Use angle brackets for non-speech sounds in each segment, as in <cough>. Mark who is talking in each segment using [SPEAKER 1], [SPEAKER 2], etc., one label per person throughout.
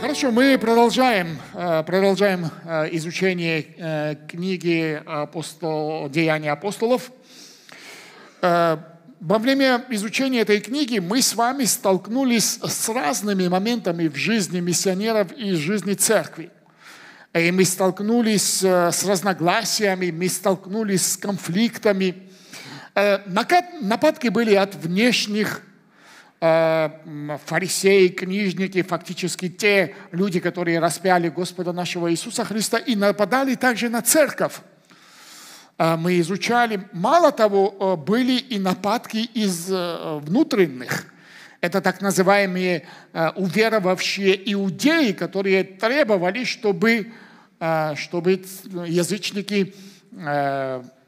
[SPEAKER 1] Хорошо, мы продолжаем, э, продолжаем э, изучение э, книги апостол, «Деяния апостолов». Во время изучения этой книги мы с вами столкнулись с разными моментами в жизни миссионеров и жизни церкви. И мы столкнулись с разногласиями, мы столкнулись с конфликтами. Нападки были от внешних Э, фарисеи, книжники, фактически те люди, которые распяли Господа нашего Иисуса Христа и нападали также на церковь. Э, мы изучали, мало того, э, были и нападки из внутренних. Это так называемые уверовавшие иудеи, которые требовали, чтобы, чтобы язычники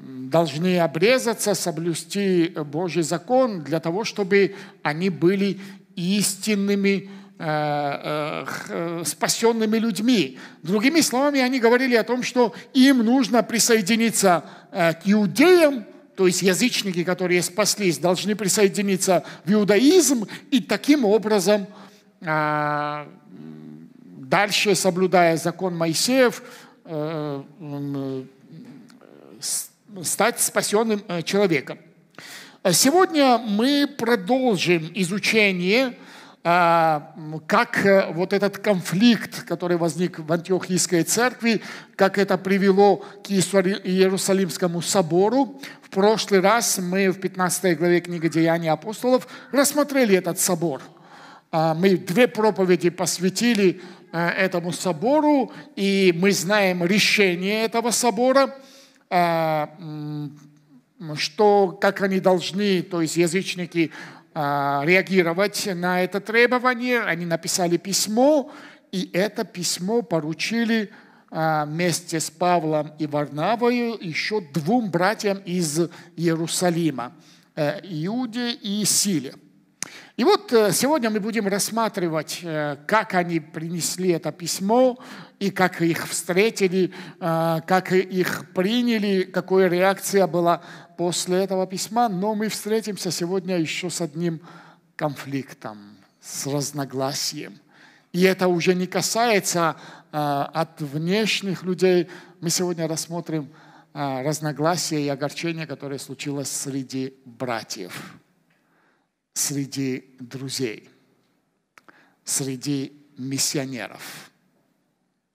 [SPEAKER 1] должны обрезаться, соблюсти Божий закон для того, чтобы они были истинными э, э, спасенными людьми. Другими словами, они говорили о том, что им нужно присоединиться э, к иудеям, то есть язычники, которые спаслись, должны присоединиться в иудаизм и таким образом дальше, соблюдая закон Моисеев, стать спасенным э, человеком. Э, сегодня мы продолжим изучение, а, как э, вот этот конфликт, который возник в Антиохийской церкви, как это привело к Иерусалимскому собору. В прошлый раз мы в 15 главе книги «Деяния апостолов» рассмотрели этот собор. А, мы две проповеди посвятили этому собору, и мы знаем решение этого собора – Э, что, как они должны, то есть язычники, э, реагировать на это требование. Они написали письмо, и это письмо поручили э, вместе с Павлом и Варнавою еще двум братьям из Иерусалима, Иуде и Силе. И вот э, сегодня мы будем рассматривать, э, как они принесли это письмо, и как их встретили, э, как их приняли, какая реакция была после этого письма. Но мы встретимся сегодня еще с одним конфликтом, с разногласием. И это уже не касается от внешних людей. Мы сегодня рассмотрим разногласия и огорчение, которое случилось среди братьев среди друзей, среди миссионеров,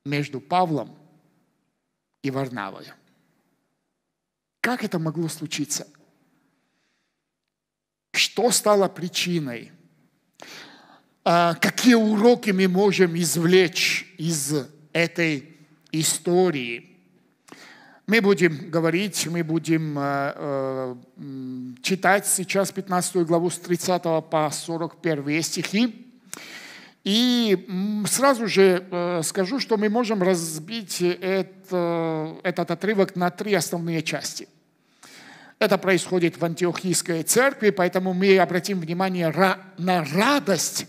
[SPEAKER 1] между Павлом и Варнавой. Как это могло случиться? Что стало причиной? А, какие уроки мы можем извлечь из этой истории? Мы будем говорить, мы будем э, э, читать сейчас 15 главу с 30 по 41 стихи. И сразу же э, скажу, что мы можем разбить это, этот отрывок на три основные части. Это происходит в Антиохийской церкви, поэтому мы обратим внимание на радость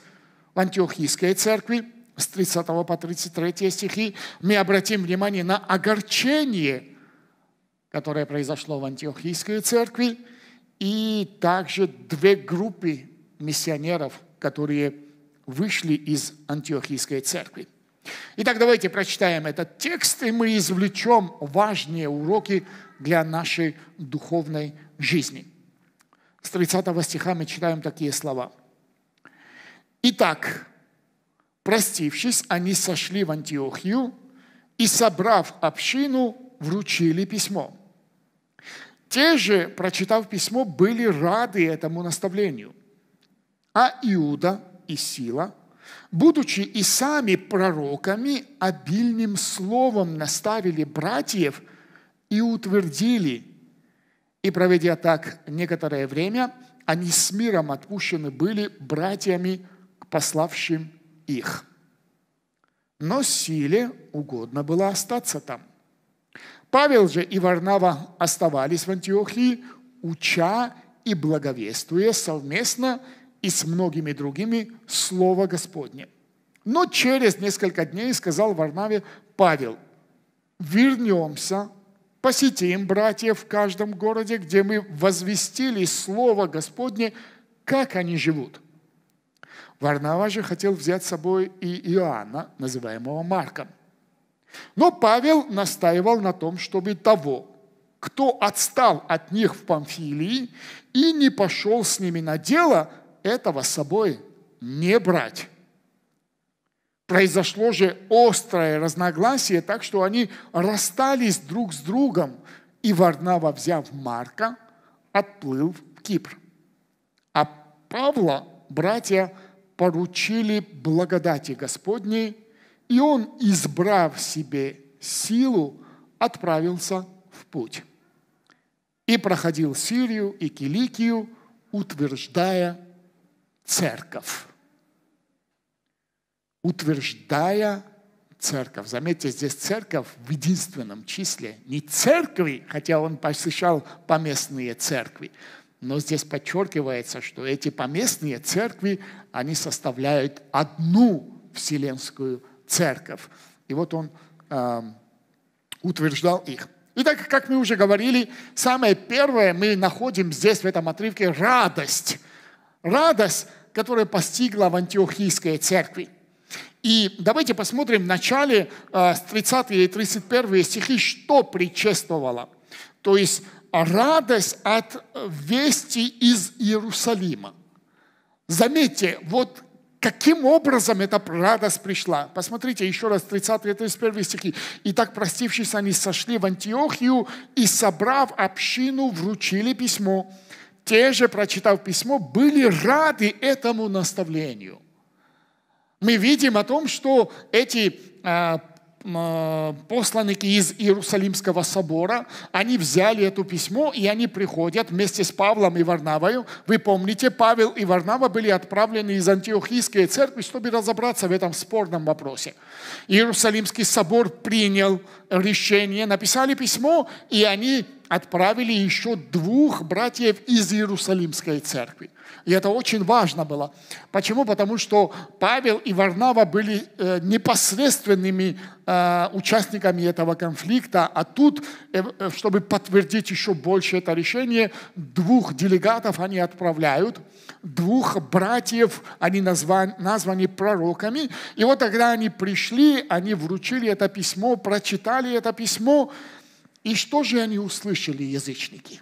[SPEAKER 1] в Антиохийской церкви с 30 по 33 стихи. Мы обратим внимание на огорчение – которое произошло в Антиохийской церкви, и также две группы миссионеров, которые вышли из Антиохийской церкви. Итак, давайте прочитаем этот текст, и мы извлечем важные уроки для нашей духовной жизни. С 30 стиха мы читаем такие слова. «Итак, простившись, они сошли в Антиохию, и, собрав общину, вручили письмо. Те же, прочитав письмо, были рады этому наставлению. А Иуда и Сила, будучи и сами пророками, обильным словом наставили братьев и утвердили. И проведя так некоторое время, они с миром отпущены были братьями, пославшим их. Но Силе угодно было остаться там. Павел же и Варнава оставались в Антиохии, уча и благовествуя совместно и с многими другими Слово Господне. Но через несколько дней сказал Варнаве Павел, вернемся, посетим братьев в каждом городе, где мы возвестили Слово Господне, как они живут. Варнава же хотел взять с собой и Иоанна, называемого Марком. Но Павел настаивал на том, чтобы того, кто отстал от них в Памфилии и не пошел с ними на дело, этого с собой не брать. Произошло же острое разногласие, так что они расстались друг с другом, и Варнава, взяв Марка, отплыл в Кипр. А Павла братья поручили благодати Господней и он, избрав себе силу, отправился в путь. И проходил Сирию и Киликию, утверждая церковь. Утверждая церковь. Заметьте, здесь церковь в единственном числе. Не церкви, хотя он посещал поместные церкви, но здесь подчеркивается, что эти поместные церкви, они составляют одну Вселенскую церковь. И вот он э, утверждал их. Итак, как мы уже говорили, самое первое мы находим здесь, в этом отрывке, радость. Радость, которая постигла в Антиохийской церкви. И давайте посмотрим в начале э, с 30 и 31 стихи, что предшествовало. То есть радость от вести из Иерусалима. Заметьте, вот Каким образом эта радость пришла? Посмотрите еще раз 30-31 стихи. «Итак, простившись, они сошли в Антиохию и, собрав общину, вручили письмо. Те же, прочитав письмо, были рады этому наставлению». Мы видим о том, что эти а, Э, посланники из Иерусалимского собора, они взяли это письмо, и они приходят вместе с Павлом и Варнавою. Вы помните, Павел и Варнава были отправлены из Антиохийской церкви, чтобы разобраться в этом спорном вопросе. Иерусалимский собор принял решение, написали письмо, и они отправили еще двух братьев из Иерусалимской церкви. И это очень важно было. Почему? Потому что Павел и Варнава были э, непосредственными э, участниками этого конфликта, а тут, э, чтобы подтвердить еще больше это решение, двух делегатов они отправляют, двух братьев, они названы пророками. И вот тогда они пришли, они вручили это письмо, прочитали это письмо, и что же они услышали, язычники?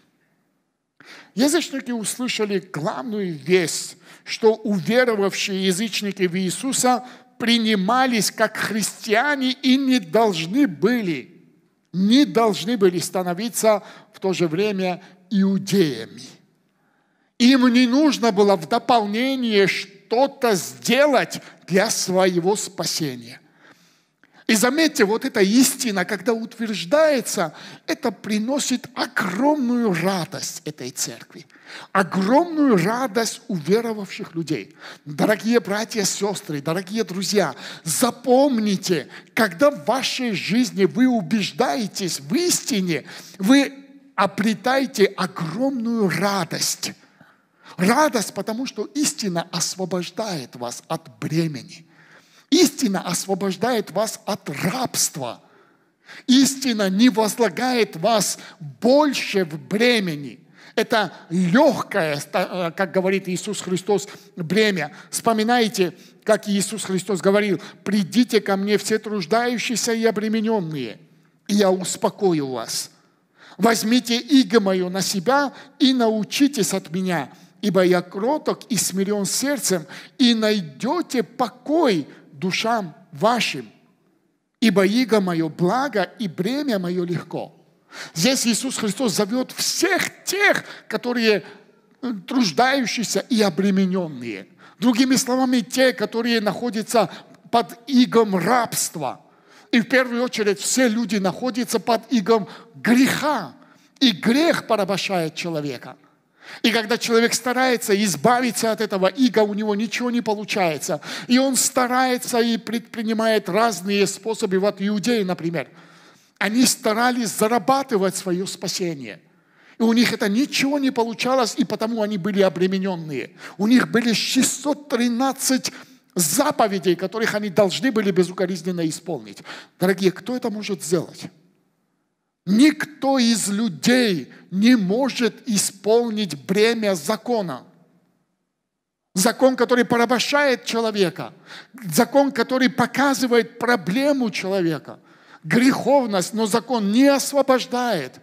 [SPEAKER 1] Язычники услышали главную весть, что уверовавшие язычники в Иисуса принимались как христиане и не должны были, не должны были становиться в то же время иудеями. Им не нужно было в дополнение что-то сделать для своего спасения. И заметьте, вот эта истина, когда утверждается, это приносит огромную радость этой церкви, огромную радость уверовавших людей. Дорогие братья сестры, дорогие друзья, запомните, когда в вашей жизни вы убеждаетесь в истине, вы обретаете огромную радость. Радость, потому что истина освобождает вас от бремени. Истина освобождает вас от рабства. Истина не возлагает вас больше в бремени. Это легкое, э, как говорит Иисус Христос, бремя. Вспоминайте, как Иисус Христос говорил, «Придите ко мне все труждающиеся и обремененные, и я успокою вас. Возьмите иго мою на себя и научитесь от меня, ибо я кроток и смирен сердцем, и найдете покой душам вашим, ибо иго мое благо и бремя мое легко. Здесь Иисус Христос зовет всех тех, которые э, труждающиеся и обремененные. Другими словами, те, которые находятся под игом рабства. И в первую очередь все люди находятся под игом греха. И грех порабощает человека – и когда человек старается избавиться от этого иго, у него ничего не получается. И он старается и предпринимает разные способы. Вот иудеи, например, они старались зарабатывать свое спасение. И у них это ничего не получалось, и потому они были обремененные. У них были 613 заповедей, которых они должны были безукоризненно исполнить. Дорогие, кто это может сделать? Никто из людей не может исполнить бремя закона. Закон, который порабощает человека. Закон, который показывает проблему человека. Греховность, но закон не освобождает.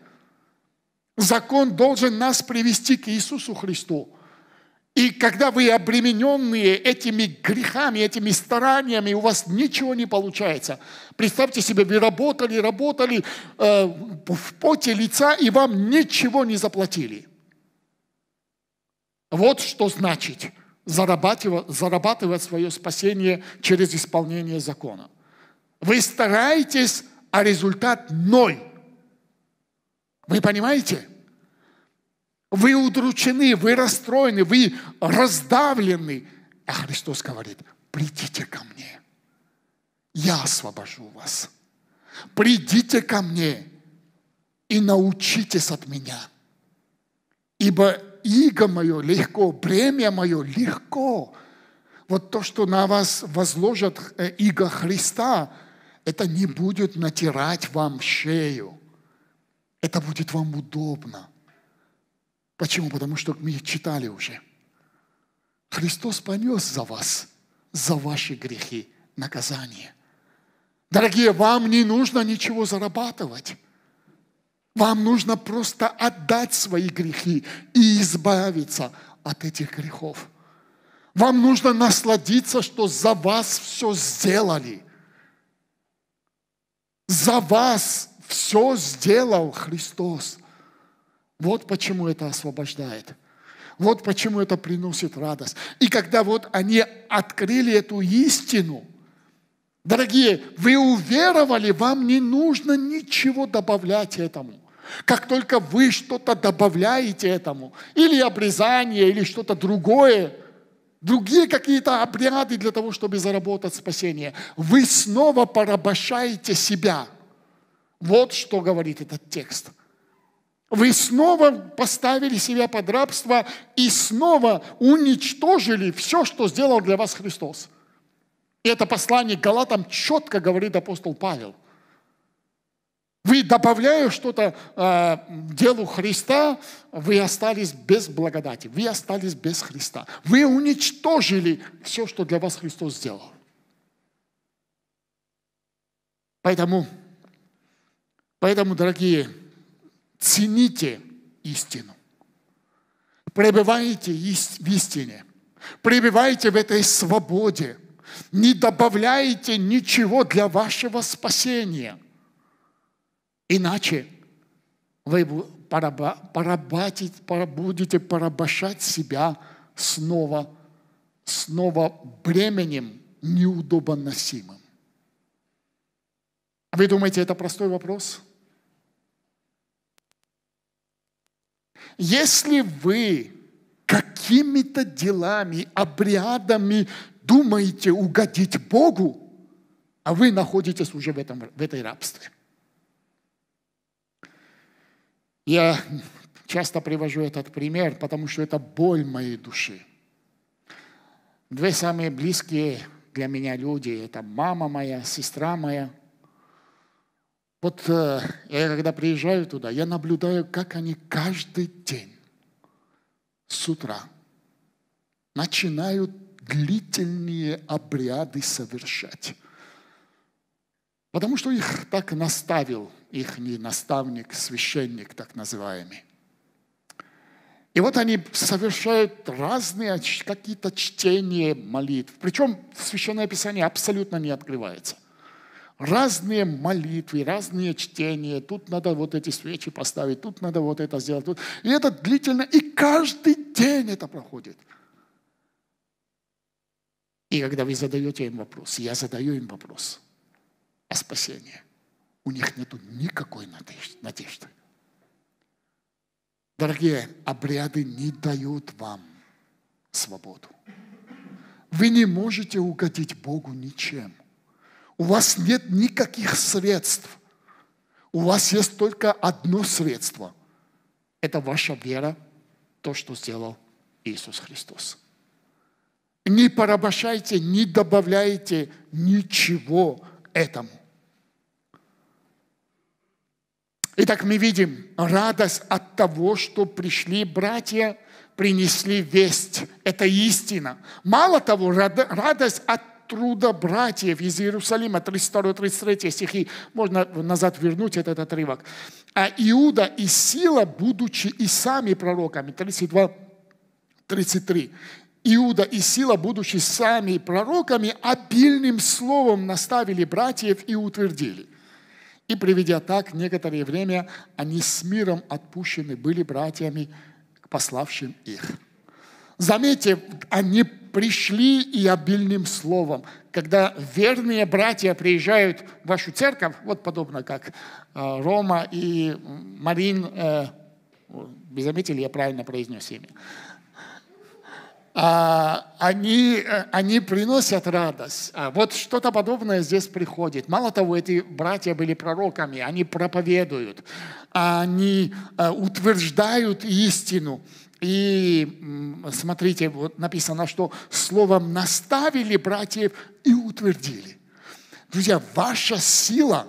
[SPEAKER 1] Закон должен нас привести к Иисусу Христу. И когда вы обремененные этими грехами, этими стараниями, у вас ничего не получается. Представьте себе, вы работали, работали э, в поте лица, и вам ничего не заплатили. Вот что значит зарабатывать, зарабатывать свое спасение через исполнение закона. Вы стараетесь, а результат ноль. Вы понимаете? Вы удручены, вы расстроены, вы раздавлены. А Христос говорит, придите ко мне, я освобожу вас. Придите ко мне и научитесь от меня. Ибо иго мое легко, бремя мое легко. Вот то, что на вас возложат э, иго Христа, это не будет натирать вам шею. Это будет вам удобно. Почему? Потому что мы читали уже. Христос понес за вас, за ваши грехи наказание. Дорогие, вам не нужно ничего зарабатывать. Вам нужно просто отдать свои грехи и избавиться от этих грехов. Вам нужно насладиться, что за вас все сделали. За вас все сделал Христос. Вот почему это освобождает. Вот почему это приносит радость. И когда вот они открыли эту истину, дорогие, вы уверовали, вам не нужно ничего добавлять этому. Как только вы что-то добавляете этому, или обрезание, или что-то другое, другие какие-то обряды для того, чтобы заработать спасение, вы снова порабощаете себя. Вот что говорит этот текст – вы снова поставили себя под рабство и снова уничтожили все, что сделал для вас Христос. И это послание Галатам четко говорит апостол Павел. Вы, добавляя что-то э, делу Христа, вы остались без благодати, вы остались без Христа. Вы уничтожили все, что для вас Христос сделал. Поэтому, поэтому, дорогие, Цените истину. Пребывайте в истине. Пребывайте в этой свободе. Не добавляйте ничего для вашего спасения. Иначе вы порабатите, будете порабощать себя снова, снова бременем неудобоносимым. А вы думаете, это простой вопрос? Если вы какими-то делами, обрядами думаете угодить Богу, а вы находитесь уже в, этом, в этой рабстве. Я часто привожу этот пример, потому что это боль моей души. Две самые близкие для меня люди – это мама моя, сестра моя – вот э, я когда приезжаю туда, я наблюдаю, как они каждый день с утра начинают длительные обряды совершать. Потому что их так наставил их наставник, священник так называемый. И вот они совершают разные какие-то чтения молитв. Причем Священное Писание абсолютно не открывается разные молитвы, разные чтения, тут надо вот эти свечи поставить, тут надо вот это сделать. Тут. И это длительно, и каждый день это проходит. И когда вы задаете им вопрос, я задаю им вопрос о спасении, у них нет никакой надежды. Дорогие, обряды не дают вам свободу. Вы не можете угодить Богу ничем. У вас нет никаких средств. У вас есть только одно средство. Это ваша вера, то, что сделал Иисус Христос. Не порабощайте, не добавляйте ничего этому. Итак, мы видим радость от того, что пришли братья, принесли весть. Это истина. Мало того, радость от труда братьев из Иерусалима, 32-33 стихи, можно назад вернуть этот отрывок. А Иуда и сила, будучи и сами пророками, 32 33. Иуда и Сила, будучи сами пророками, обильным словом наставили братьев и утвердили. И приведя так, некоторое время они с миром отпущены были братьями, пославшим их. Заметьте, они пришли и обильным словом. Когда верные братья приезжают в вашу церковь, вот подобно как э, Рома и Марин, э, заметили, я правильно произнес имя, а, они, э, они приносят радость. А вот что-то подобное здесь приходит. Мало того, эти братья были пророками, они проповедуют, они э, утверждают истину. И смотрите, вот написано, что словом наставили братьев и утвердили. Друзья, ваша сила,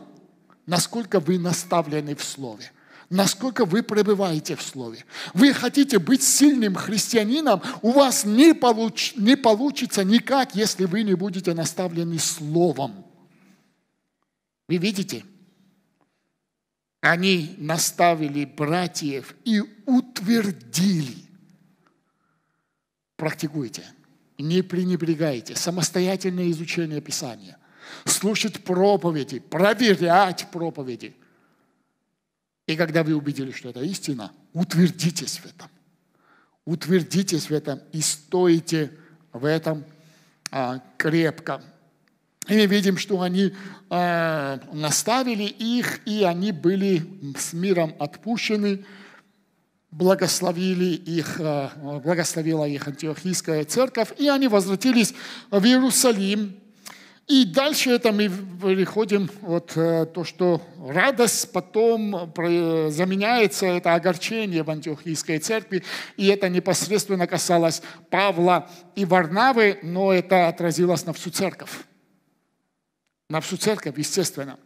[SPEAKER 1] насколько вы наставлены в слове насколько вы пребываете в Слове. Вы хотите быть сильным христианином, у вас не, получ, не получится никак, если вы не будете наставлены Словом. Вы видите? они наставили братьев и утвердили. Практикуйте, не пренебрегайте. Самостоятельное изучение Писания, слушать проповеди, проверять проповеди. И когда вы убедились, что это истина, утвердитесь в этом. Утвердитесь в этом и стойте в этом а, крепко. И мы видим, что они э, наставили их, и они были с миром отпущены, благословили их, э, благословила их антиохийская церковь, и они возвратились в Иерусалим. И дальше это мы переходим, вот э, то, что радость потом заменяется, это огорчение в антиохийской церкви, и это непосредственно касалось Павла и Варнавы, но это отразилось на всю церковь. На всю церковь, естественно.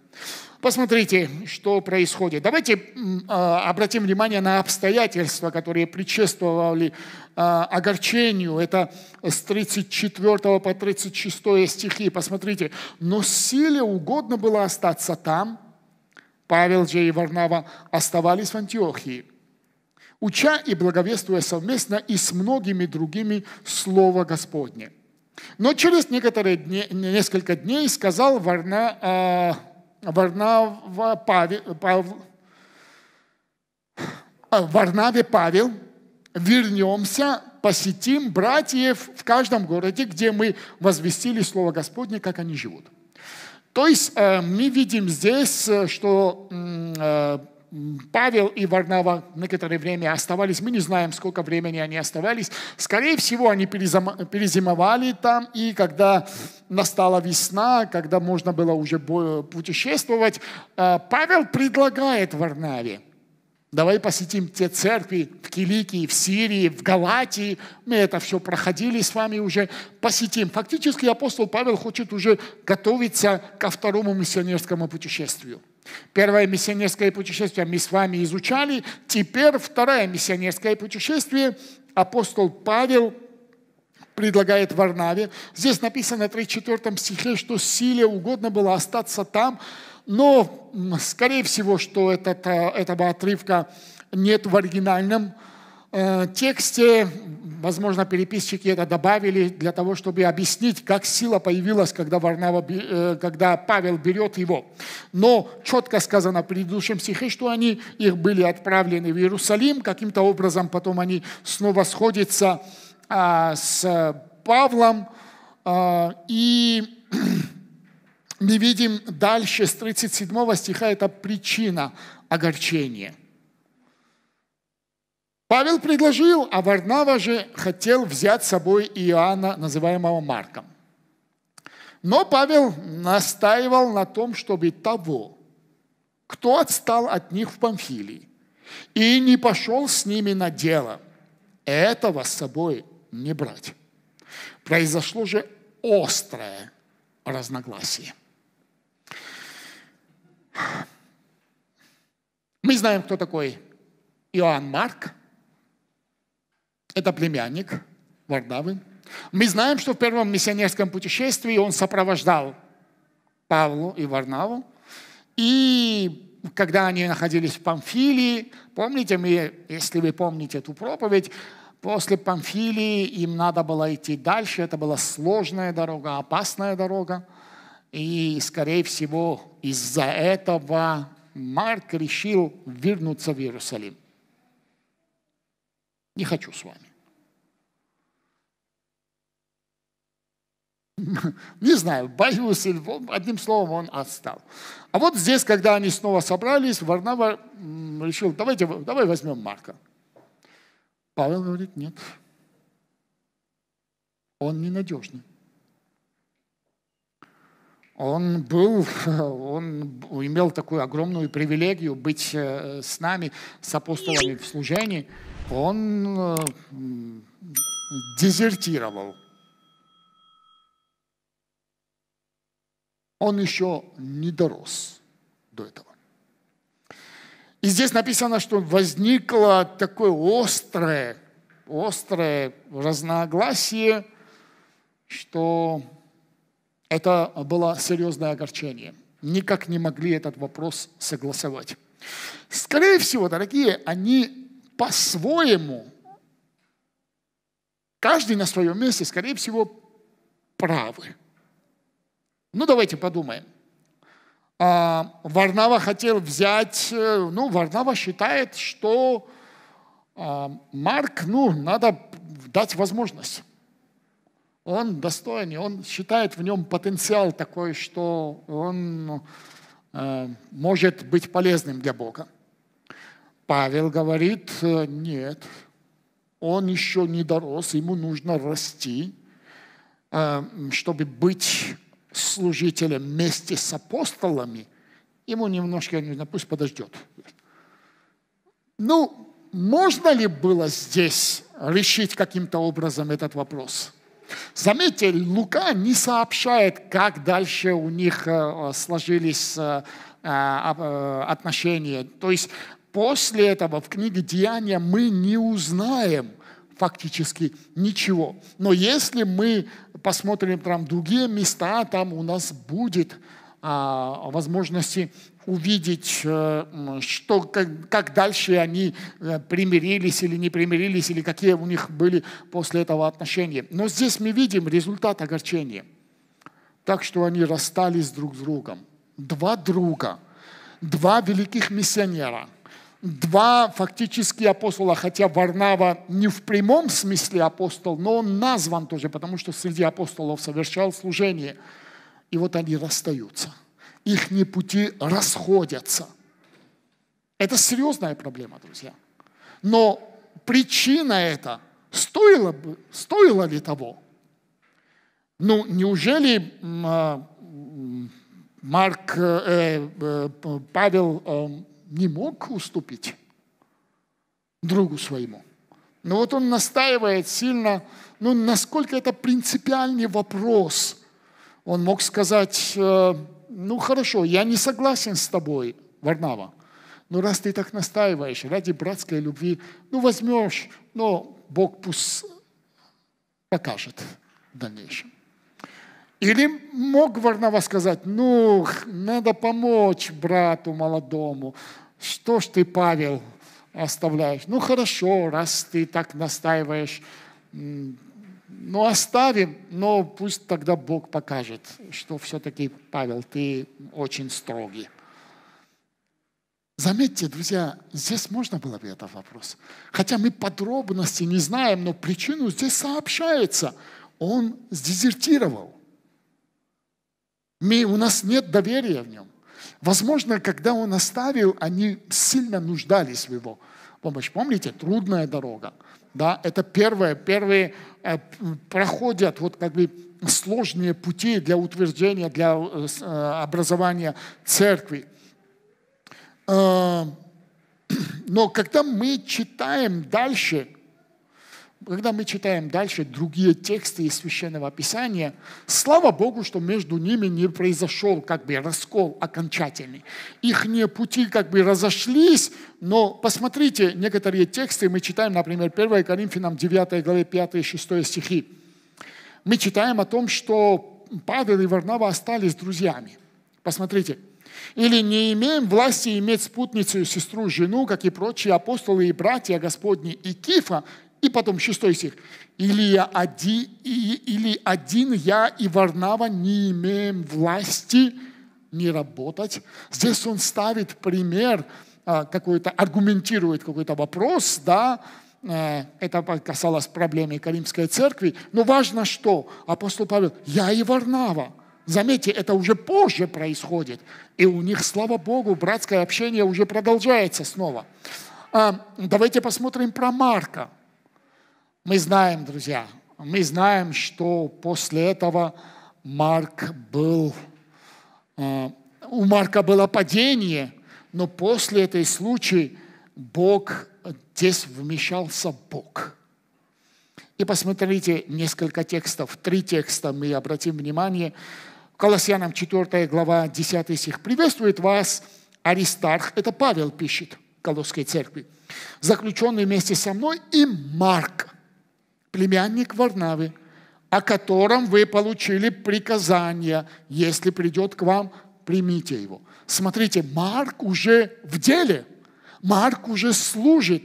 [SPEAKER 1] Посмотрите, что происходит. Давайте а, обратим внимание на обстоятельства, которые предшествовали а, огорчению. Это с 34 по 36 стихи. Посмотрите. «Но силе угодно было остаться там». Павел же и Варнава оставались в Антиохии уча и благовествуя совместно и с многими другими Слово Господне. Но через некоторые дни, несколько дней сказал Варна, э, Варнава Павел, Павел, э, Варнаве Павел, вернемся, посетим братьев в каждом городе, где мы возвестили Слово Господне, как они живут. То есть э, мы видим здесь, э, что э, Павел и Варнава некоторое время оставались. Мы не знаем, сколько времени они оставались. Скорее всего, они перезимовали там. И когда настала весна, когда можно было уже путешествовать, э, Павел предлагает Варнаве, давай посетим те церкви в Киликии, в Сирии, в Галатии. Мы это все проходили с вами уже. Посетим. Фактически апостол Павел хочет уже готовиться ко второму миссионерскому путешествию. Первое миссионерское путешествие мы с вами изучали, теперь второе миссионерское путешествие апостол Павел предлагает Варнаве. Здесь написано в 34 стихе, что силе угодно было остаться там, но, скорее всего, что этот, э, этого отрывка нет в оригинальном э, тексте, возможно, переписчики это добавили для того, чтобы объяснить, как сила появилась, когда, Варнава, э, когда Павел берет его. Но четко сказано в предыдущем стихе, что они, их были отправлены в Иерусалим, каким-то образом потом они снова сходятся а, с Павлом, а, и <clears throat> мы видим дальше с 37 стиха, это причина огорчения – Павел предложил, а Варнава же хотел взять с собой Иоанна, называемого Марком. Но Павел настаивал на том, чтобы того, кто отстал от них в Памфилии и не пошел с ними на дело, этого с собой не брать. Произошло же острое разногласие. Мы знаем, кто такой Иоанн Марк, это племянник Вардавы. Мы знаем, что в первом миссионерском путешествии он сопровождал Павлу и Варнаву. И когда они находились в Памфилии, помните, мы, если вы помните эту проповедь, после Памфилии им надо было идти дальше. Это была сложная дорога, опасная дорога. И, скорее всего, из-за этого Марк решил вернуться в Иерусалим. Не хочу с вами. <laughs> Не знаю, боюсь, одним словом он отстал. А вот здесь, когда они снова собрались, Варнава решил, давайте, давай возьмем Марка. Павел говорит, нет, он ненадежный. Он был, <laughs> он имел такую огромную привилегию быть э, с нами, с апостолами в служении – он э, дезертировал. Он еще не дорос до этого. И здесь написано, что возникло такое острое, острое разногласие, что это было серьезное огорчение. Никак не могли этот вопрос согласовать. Скорее всего, дорогие, они по-своему, каждый на своем месте, скорее всего, правы. Ну, давайте подумаем. А, Варнава хотел взять, э, ну, Варнава считает, что а, Марк, ну, надо дать возможность. Он достойный, он считает в нем потенциал такой, что он э, может быть полезным для Бога. Павел говорит, «Э, нет, он еще не дорос, ему нужно расти, э, чтобы быть служителем вместе с апостолами, ему немножко нужно, пусть подождет. Ну, можно ли было здесь решить каким-то образом этот вопрос? Заметьте, Лука не сообщает, как дальше у них э, сложились отношения. То есть После этого в книге Деяния мы не узнаем фактически ничего. Но если мы посмотрим там другие места, там у нас будет а, возможности увидеть, э, что, как, как дальше они э, примирились или не примирились, или какие у них были после этого отношения. Но здесь мы видим результат огорчения. Так что они расстались друг с другом. Два друга, два великих миссионера – два фактически апостола, хотя Варнава не в прямом смысле апостол, но он назван тоже, потому что среди апостолов совершал служение. И вот они расстаются. Их пути расходятся. Это серьезная проблема, друзья. Но причина это стоило бы, стоило ли того? Ну, неужели а, Марк, э, э, Павел эм, не мог уступить другу своему. Но вот он настаивает сильно, ну, насколько это принципиальный вопрос. Он мог сказать, э, ну, хорошо, я не согласен с тобой, Варнава, но раз ты так настаиваешь, ради братской любви, ну, возьмешь, но Бог пусть покажет в дальнейшем. Или мог Варнава сказать, ну, надо помочь брату молодому. Что ж ты, Павел, оставляешь? Ну, хорошо, раз ты так настаиваешь, ну, оставим, но пусть тогда Бог покажет, что все-таки, Павел, ты очень строгий. Заметьте, друзья, здесь можно было бы этот вопрос. Хотя мы подробности не знаем, но причину здесь сообщается. Он сдезертировал. Мы, у нас нет доверия в нем. Возможно, когда он оставил, они сильно нуждались в его помощи. Помните, трудная дорога. Да, это первое, первые э, проходят вот как бы сложные пути для утверждения, для э, э образования церкви. Э, <clears throat> но когда мы читаем дальше, когда мы читаем дальше другие тексты из Священного Писания, слава Богу, что между ними не произошел как бы раскол окончательный. Их пути как бы разошлись, но посмотрите, некоторые тексты мы читаем, например, 1 Коринфянам 9 главе 5 и 6 стихи. Мы читаем о том, что Павел и Варнава остались друзьями. Посмотрите, или не имеем власти иметь спутницу, сестру, жену, как и прочие апостолы и братья Господни и Кифа, и потом шестой стих. «Или, я один, и, или один я и Варнава не имеем власти не работать». Здесь он ставит пример, а, какой-то, аргументирует какой-то вопрос, да, а, это касалось проблемы Каримской церкви. Но важно, что апостол Павел, я и Варнава. Заметьте, это уже позже происходит. И у них, слава Богу, братское общение уже продолжается снова. А, давайте посмотрим про Марка. Мы знаем, друзья, мы знаем, что после этого Марк был, э, у Марка было падение, но после этой случая Бог, здесь вмешался Бог. И посмотрите несколько текстов, три текста мы обратим внимание. Колоссянам 4 глава 10 стих. «Приветствует вас Аристарх». Это Павел пишет Колосской церкви. «Заключенный вместе со мной и Марк, племянник Варнавы, о котором вы получили приказание. Если придет к вам, примите его. Смотрите, Марк уже в деле. Марк уже служит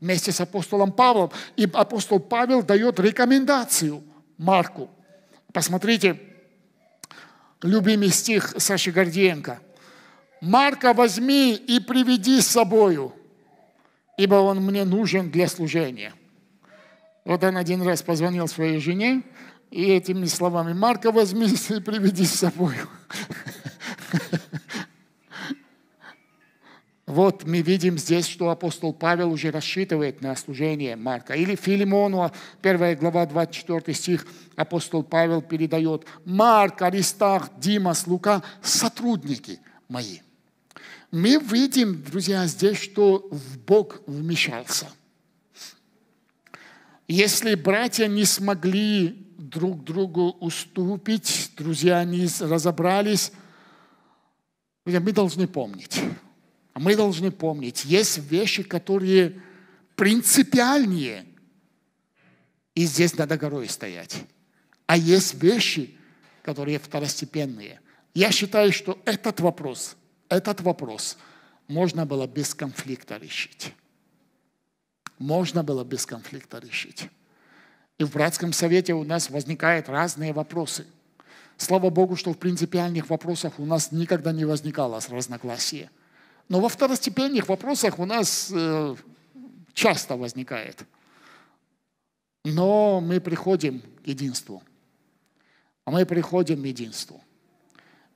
[SPEAKER 1] вместе с апостолом Павлом. И апостол Павел дает рекомендацию Марку. Посмотрите, любимый стих Саши Гордиенко. «Марка возьми и приведи с собою, ибо он мне нужен для служения». Вот он один раз позвонил своей жене и этими словами «Марка возьми и приведи с собой». Вот мы видим здесь, что апостол Павел уже рассчитывает на служение Марка. Или Филимону, 1 а глава, 24 стих, апостол Павел передает «Марк, Аристарх, Димас, Лука – сотрудники мои». Мы видим, друзья, здесь, что в Бог вмешался – если братья не смогли друг другу уступить, друзья не разобрались, мы должны помнить. Мы должны помнить, есть вещи, которые принципиальнее, и здесь надо горой стоять. А есть вещи, которые второстепенные. Я считаю, что этот вопрос, этот вопрос можно было без конфликта решить можно было без конфликта решить. И в братском совете у нас возникают разные вопросы. Слава Богу, что в принципиальных вопросах у нас никогда не возникало разногласия. Но во второстепенных вопросах у нас э, часто возникает. Но мы приходим к единству. А мы приходим к единству.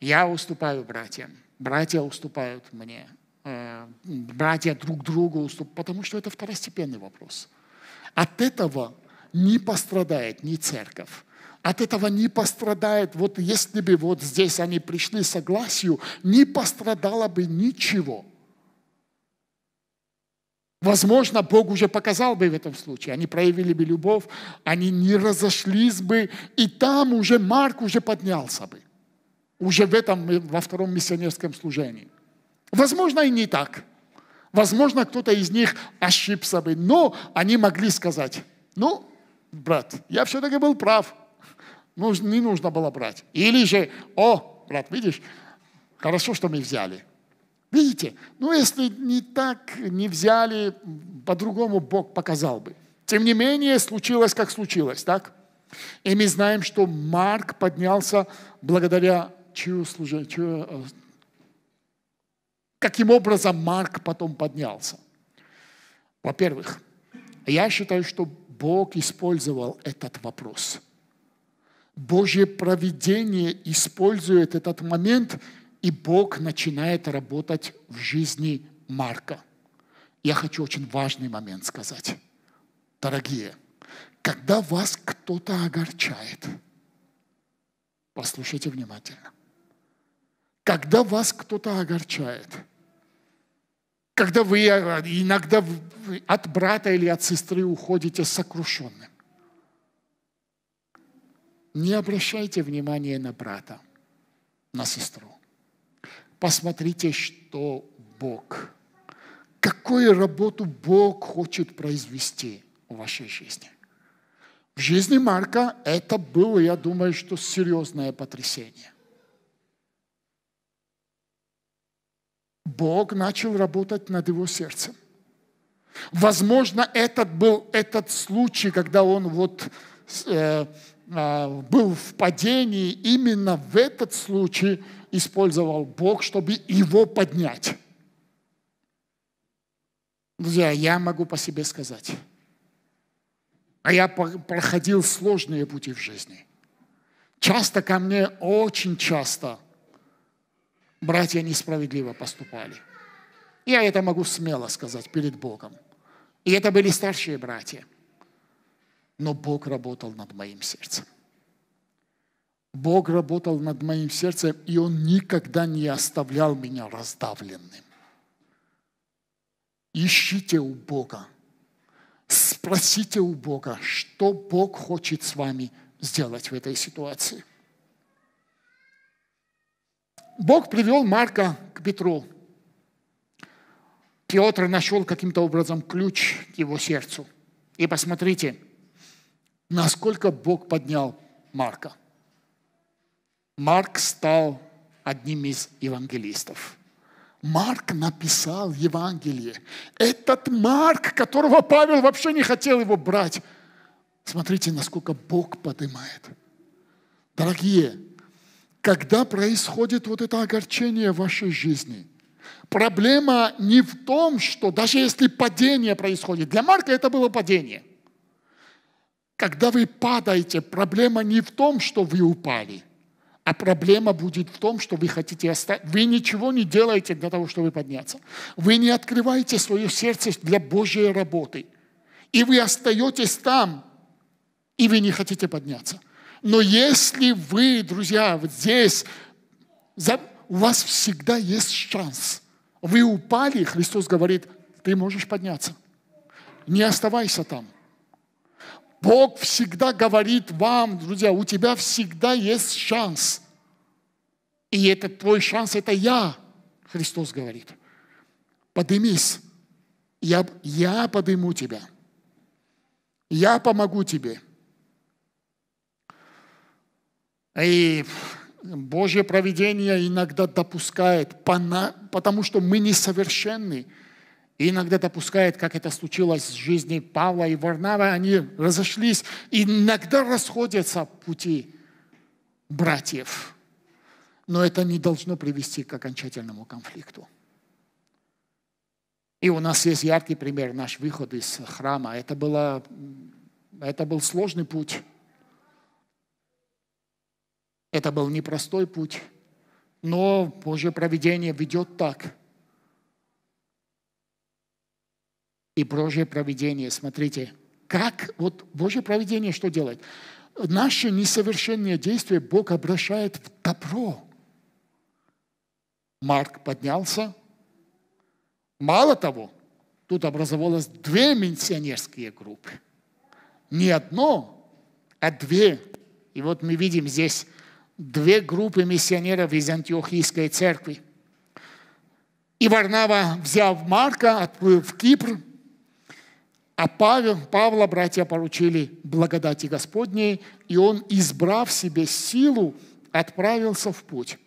[SPEAKER 1] Я уступаю братьям, братья уступают мне. Э, братья друг другу уступают, потому что это второстепенный вопрос. От этого не пострадает ни церковь, от этого не пострадает, вот если бы вот здесь они пришли к согласию, не пострадало бы ничего. Возможно, Бог уже показал бы в этом случае. Они проявили бы любовь, они не разошлись бы, и там уже Марк уже поднялся бы. Уже в этом, во втором миссионерском служении. Возможно, и не так. Возможно, кто-то из них ошибся бы, но они могли сказать, ну, брат, я все-таки был прав, ну, не нужно было брать. Или же, о, брат, видишь, хорошо, что мы взяли. Видите, ну, если не так, не взяли, по-другому Бог показал бы. Тем не менее, случилось, как случилось, так? И мы знаем, что Марк поднялся благодаря чью служению, каким образом Марк потом поднялся. Во-первых, я считаю, что Бог использовал этот вопрос. Божье провидение использует этот момент, и Бог начинает работать в жизни Марка. Я хочу очень важный момент сказать. Дорогие, когда вас кто-то огорчает, послушайте внимательно. Когда вас кто-то огорчает – когда вы э, иногда от брата или от сестры уходите сокрушенным. Не обращайте внимания на брата, на сестру. Посмотрите, что Бог, какую работу Бог хочет произвести в вашей жизни. В жизни Марка это было, я думаю, что серьезное потрясение. Бог начал работать над его сердцем. Возможно, этот был этот случай, когда он вот э, э, был в падении, именно в этот случай использовал Бог, чтобы его поднять. Друзья, я могу по себе сказать, а я проходил сложные пути в жизни. Часто ко мне, очень часто братья несправедливо поступали. Я это могу смело сказать перед Богом. И это были старшие братья. Но Бог работал над моим сердцем. Бог работал над моим сердцем, и Он никогда не оставлял меня раздавленным. Ищите у Бога. Спросите у Бога, что Бог хочет с вами сделать в этой ситуации. Бог привел Марка к Петру. Петр нашел каким-то образом ключ к его сердцу. И посмотрите, насколько Бог поднял Марка. Марк стал одним из евангелистов. Марк написал Евангелие. Этот Марк, которого Павел вообще не хотел его брать. Смотрите, насколько Бог поднимает. Дорогие, когда происходит вот это огорчение в вашей жизни. Проблема не в том, что даже если падение происходит, для Марка это было падение. Когда вы падаете, проблема не в том, что вы упали, а проблема будет в том, что вы хотите оставить. Вы ничего не делаете для того, чтобы подняться. Вы не открываете свое сердце для Божьей работы. И вы остаетесь там, и вы не хотите подняться. Но если вы, друзья, вот здесь, у вас всегда есть шанс. Вы упали, Христос говорит, ты можешь подняться. Не оставайся там. Бог всегда говорит вам, друзья, у тебя всегда есть шанс. И это твой шанс, это я, Христос говорит. Поднимись. Я, я подниму тебя. Я помогу тебе. И Божье проведение иногда допускает, потому что мы несовершенны, и иногда допускает, как это случилось в жизни Павла и Варнава, они разошлись, иногда расходятся пути братьев. Но это не должно привести к окончательному конфликту. И у нас есть яркий пример, наш выход из храма. Это, было, это был сложный путь. Это был непростой путь, но Божье проведение ведет так. И Божье проведение, смотрите, как вот Божье проведение что делает? Наши несовершенные действия Бог обращает в добро. Марк поднялся. Мало того, тут образовалось две миссионерские группы. Не одно, а две. И вот мы видим здесь две группы миссионеров из Антиохийской церкви. И Варнава, взяв Марка, отплыл в Кипр, а Павел, Павла братья поручили благодати Господней, и он, избрав себе силу, отправился в путь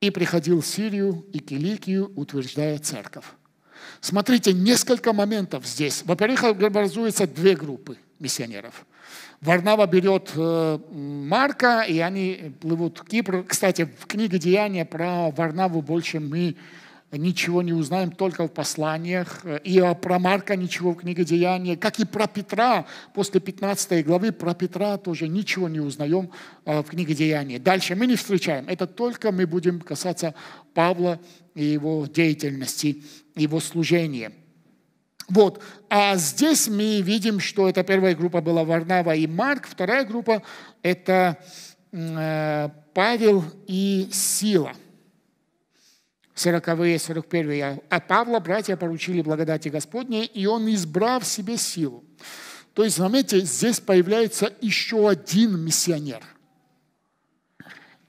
[SPEAKER 1] и приходил в Сирию и Киликию, утверждая церковь. Смотрите, несколько моментов здесь. Во-первых, образуются две группы миссионеров – Варнава берет э, Марка, и они плывут в Кипр. Кстати, в книге «Деяния» про Варнаву больше мы ничего не узнаем, только в посланиях. И про Марка ничего в книге «Деяния». Как и про Петра, после 15 главы про Петра тоже ничего не узнаем э, в книге «Деяния». Дальше мы не встречаем. Это только мы будем касаться Павла и его деятельности, его служения. Вот. А здесь мы видим, что эта первая группа была Варнава и Марк, вторая группа – это э, Павел и Сила. 40-е, 41-е. А Павла братья поручили благодати Господней, и он, избрав себе силу. То есть, заметьте, здесь появляется еще один миссионер –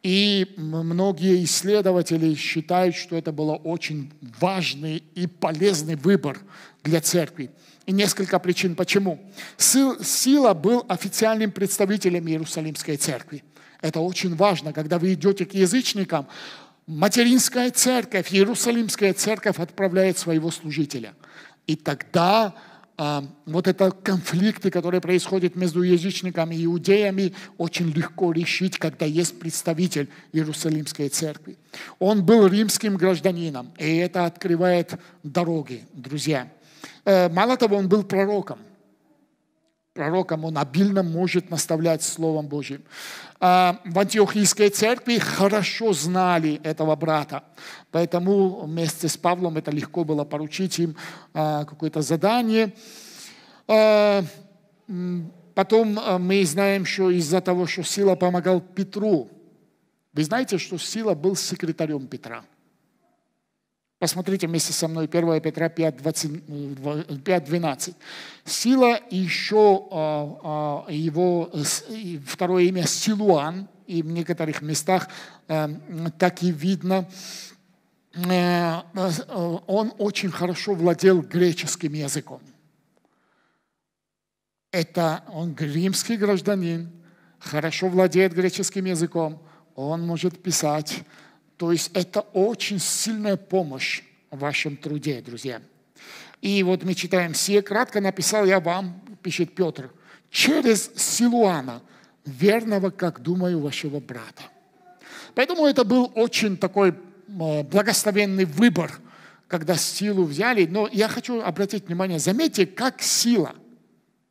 [SPEAKER 1] и многие исследователи считают, что это был очень важный и полезный выбор для церкви. И несколько причин почему. Сила был официальным представителем Иерусалимской церкви. Это очень важно, когда вы идете к язычникам. Материнская церковь, Иерусалимская церковь отправляет своего служителя. И тогда а, вот это конфликты, которые происходят между язычниками и иудеями, очень легко решить, когда есть представитель Иерусалимской церкви. Он был римским гражданином, и это открывает дороги, друзья. Э, мало того, он был пророком. Пророком он обильно может наставлять Словом Божьим. А, в Антиохийской церкви хорошо знали этого брата. Поэтому вместе с Павлом это легко было поручить им а, какое-то задание. А, потом мы знаем, что из-за того, что Сила помогал Петру. Вы знаете, что Сила был секретарем Петра – Посмотрите вместе со мной 1 Петра 5, 20, Сила и еще а, а, его второе имя Силуан, и в некоторых местах э, так и видно, э, э, он очень хорошо владел греческим языком. Это он римский гражданин, хорошо владеет греческим языком, он может писать то есть это очень сильная помощь в вашем труде, друзья. И вот мы читаем, все кратко написал я вам, – пишет Петр, – через Силуана, верного, как думаю, вашего брата». Поэтому это был очень такой э, благословенный выбор, когда силу взяли. Но я хочу обратить внимание, заметьте, как сила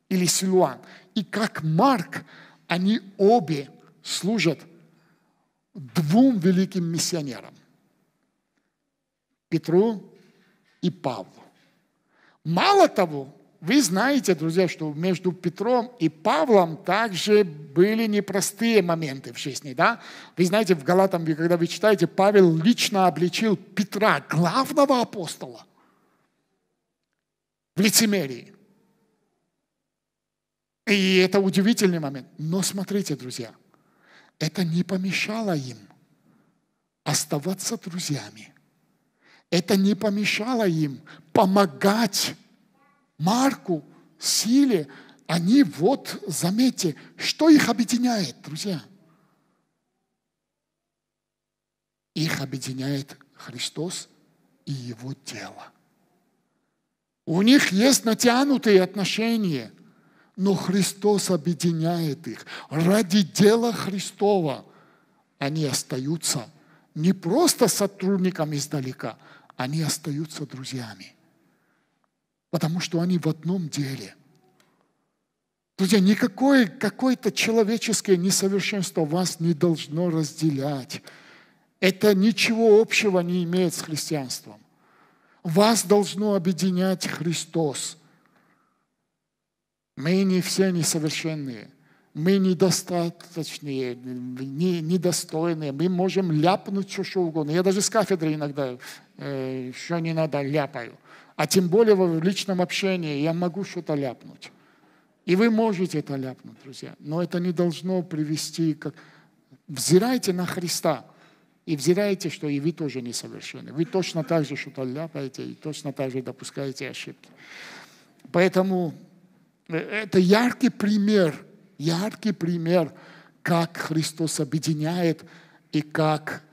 [SPEAKER 1] или Силуан и как Марк, они обе служат – двум великим миссионерам – Петру и Павлу. Мало того, вы знаете, друзья, что между Петром и Павлом также были непростые моменты в жизни. Да? Вы знаете, в Галатам, когда вы читаете, Павел лично обличил Петра, главного апостола, в лицемерии. И это удивительный момент. Но смотрите, друзья – это не помешало им оставаться друзьями. Это не помешало им помогать Марку, Силе. Они вот, заметьте, что их объединяет, друзья? Их объединяет Христос и Его тело. У них есть натянутые отношения – но Христос объединяет их. Ради дела Христова они остаются не просто сотрудниками издалека, они остаются друзьями. Потому что они в одном деле. Друзья, никакое какое-то человеческое несовершенство вас не должно разделять. Это ничего общего не имеет с христианством. Вас должно объединять Христос – мы не все несовершенные. Мы недостаточные, не, недостойные. Мы можем ляпнуть все, что угодно. Я даже с кафедры иногда э, еще не надо ляпаю. А тем более в личном общении я могу что-то ляпнуть. И вы можете это ляпнуть, друзья. Но это не должно привести к... Взирайте на Христа. И взирайте, что и вы тоже несовершенны. Вы точно так же что-то ляпаете и точно так же допускаете ошибки. Поэтому это яркий пример, яркий пример, как Христос объединяет и как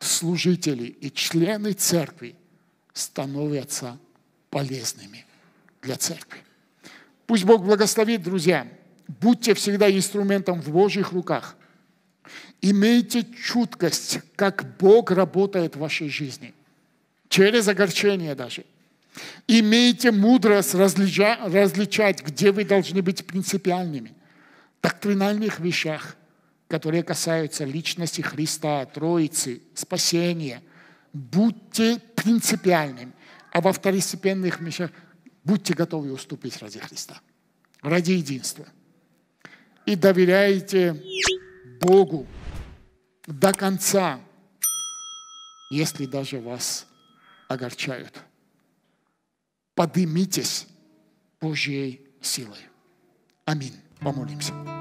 [SPEAKER 1] служители и члены церкви становятся полезными для церкви. Пусть Бог благословит, друзья. Будьте всегда инструментом в Божьих руках. Имейте чуткость, как Бог работает в вашей жизни. Через огорчение даже. Имейте мудрость различа, различать, где вы должны быть принципиальными. В доктринальных вещах, которые касаются личности Христа, Троицы, спасения. Будьте принципиальными. А во второстепенных вещах будьте готовы уступить ради Христа, ради единства. И доверяйте Богу до конца, если даже вас огорчают – подымитесь Божьей силой. Аминь. Помолимся.